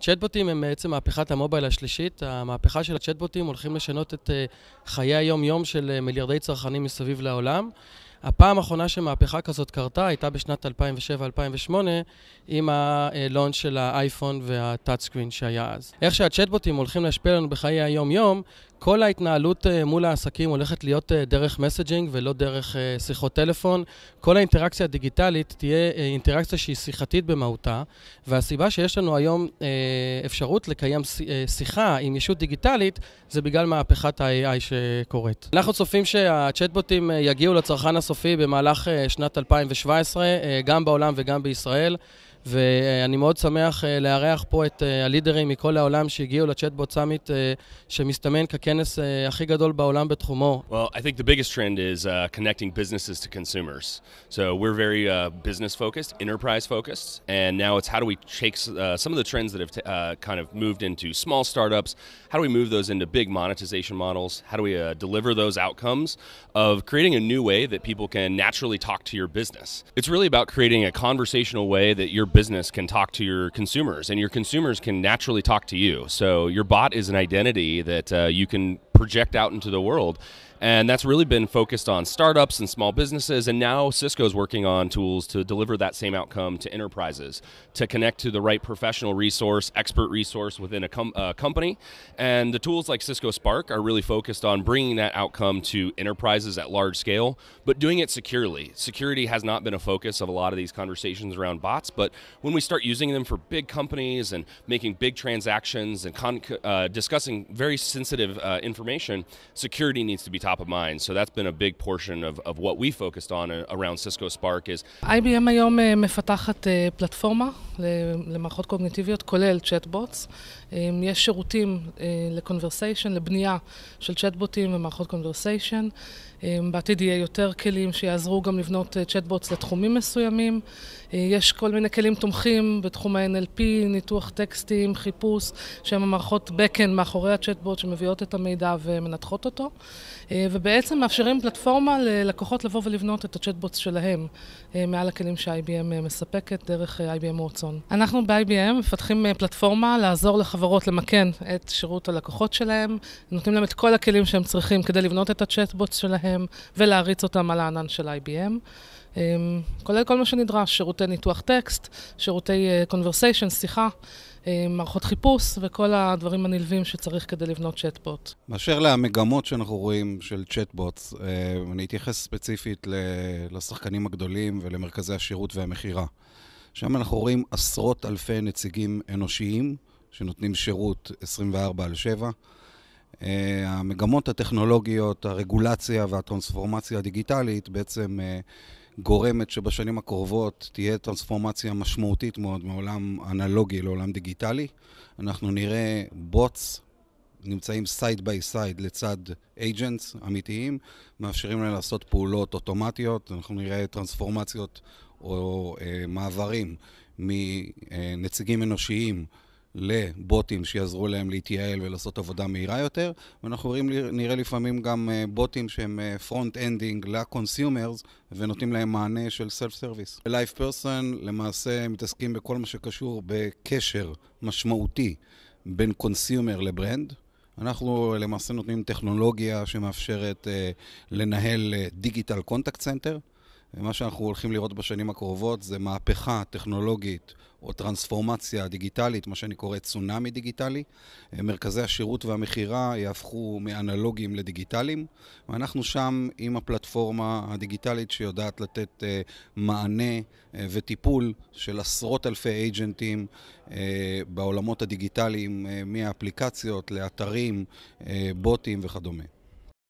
צ'טבוטים הם בעצם מהפכת המובייל השלישית. המהפכה של הצ'טבוטים הולכים לשנות את אה, חיי היום-יום של אה, מיליארדי צרכנים מסביב לעולם. הפעם האחרונה שמהפכה כזאת קרתה הייתה בשנת 2007-2008 עם הלונץ' של האייפון והטאצ סקרין שהיה אז. איך שהצ'טבוטים הולכים להשפיע לנו בחיי היום-יום, כל ההתנהלות אה, מול העסקים הולכת להיות אה, דרך מסג'ינג ולא דרך אה, שיחות טלפון. כל האינטראקציה הדיגיטלית תהיה אינטראקציה שהיא שיחתית במהותה, והסיבה שיש לנו היום אפשרות לקיים שיחה עם ישות דיגיטלית זה בגלל מהפכת ה-AI שקורית. אנחנו צופים שהצ'טבוטים יגיעו לצרכן הסופי במהלך שנת 2017, גם בעולם וגם בישראל. ואני מאוד שמח לארח פה את הלידרים מכל העולם שהגיעו לצ'טבוט סאמיט, שמסתמן ככנס הכי גדול בעולם בתחומו. Well, I think the biggest trend is uh, connecting businesses to consumers. So we're very uh, business focused, enterprise focused, and now it's how do we take uh, some of the trends that have uh, kind of moved into small startups, how do we move those into big monetization models? How do we uh, deliver those outcomes of creating a new way that people can naturally talk to your business? It's really about creating a conversational way that your business can talk to your consumers, and your consumers can naturally talk to you. So your bot is an identity that uh, you can project out into the world. And that's really been focused on startups and small businesses. And now Cisco's working on tools to deliver that same outcome to enterprises, to connect to the right professional resource, expert resource within a com- company. And the tools like Cisco Spark are really focused on bringing that outcome to enterprises at large scale, but doing it securely. Security has not been a focus of a lot of these conversations around bots, but when we start using them for big companies and making big transactions and con- uh, discussing very sensitive uh, information, information, security needs to be top of mind. So that's been a big portion of, of what we focused on uh, around Cisco Spark is... IBM היום uh, מפתחת uh, פלטפורמה למערכות קוגניטיביות, כולל צ'טבוטס. Um, יש שירותים לקונברסיישן, לבנייה של צ'טבוטים ומערכות קונברסיישן. Um, בעתיד יהיה יותר כלים שיעזרו גם לבנות צ'טבוטס לתחומים מסוימים. יש כל מיני כלים תומכים בתחום ה-NLP, ניתוח טקסטים, חיפוש, שהם המערכות backend מאחורי הצ'טבוט שמביאות את המידע ומנתחות אה, אותו, אה, ובעצם מאפשרים פלטפורמה ללקוחות לבוא ולבנות את הצ'טבוט שלהם אה, מעל הכלים ש-IBM מספקת דרך IBM וורצון. אנחנו ב-IBM מפתחים פלטפורמה לעזור לחברות למקן את שירות הלקוחות שלהם, נותנים להם את כל הכלים שהם צריכים כדי לבנות את הצ'טבוט שלהם ולהריץ אותם על הענן של IBM. כולל כל מה שנדרש, שירותי ניתוח טקסט, שירותי קונברסיישן, uh, שיחה. אה, מערכות חיפוש וכל הדברים הנלווים שצריך כדי לבנות צ'טבוט. באשר למגמות שאנחנו רואים של צ'טבוט, אה, אני אתייחס ספציפית לשחקנים הגדולים ולמרכזי השירות והמכירה. שם אנחנו רואים עשרות אלפי נציגים אנושיים שנותנים שירות 24 על 7. אה, המגמות הטכנולוגיות, הרגולציה והטרנספורמציה הדיגיטלית בעצם uh, גורמת שבשנים הקרובות תהיה טרנספורמציה משמעותית מאוד מעולם אנלוגי לעולם דיגיטלי. אנחנו נראה בוטס נמצאים סייד ביי סייד לצד agents אמיתיים, מאפשרים להם לעשות פעולות אוטומטיות, אנחנו נראה טרנספורמציות או אה, מעברים מנציגים אנושיים. לבוטים שיעזרו להם להתייעל ולעשות עבודה מהירה יותר, ואנחנו רואים, נראה לפעמים גם אה, בוטים שהם פרונט-אנדינג אה, לקונסיומרס ונותנים להם מענה של סלף-סרוויס. בלייב פרסון למעשה מתעסקים בכל מה שקשור בקשר משמעותי בין קונסיומר לברנד. אנחנו למעשה נותנים טכנולוגיה שמאפשרת אה, לנהל דיגיטל קונטקט סנטר. מה שאנחנו הולכים לראות בשנים הקרובות זה מהפכה טכנולוגית או טרנספורמציה דיגיטלית, מה שאני קורא צונאמי דיגיטלי. אה, מרכזי השירות והמכירה יהפכו מאנלוגיים לדיגיטליים, ואנחנו שם עם הפלטפורמה הדיגיטלית שיודעת לתת אה, מענה אה, וטיפול של עשרות אלפי אייג'נטים בעולמות הדיגיטליים, מאפליקציות לאתרים, בוטים וכדומה.